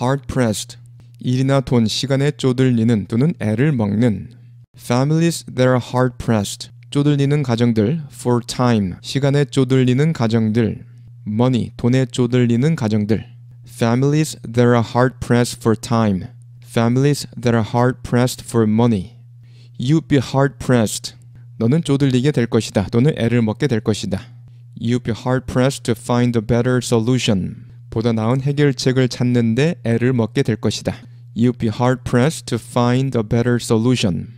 hard pressed 일이나 돈, 시간에 쪼들리는 또는 애를 먹는 families that are hard pressed 쪼들리는 가정들 for time 시간에 쪼들리는 가정들 money 돈에 쪼들리는 가정들 families that are hard pressed for time families that are hard pressed for money you'd be hard pressed 너는 쪼들리게 될 것이다 또는 애를 먹게 될 것이다 you'd be hard pressed to find a better solution 보다 나은 해결책을 찾는데 애를 먹게 될 것이다. You'd be hard pressed to find a better solution.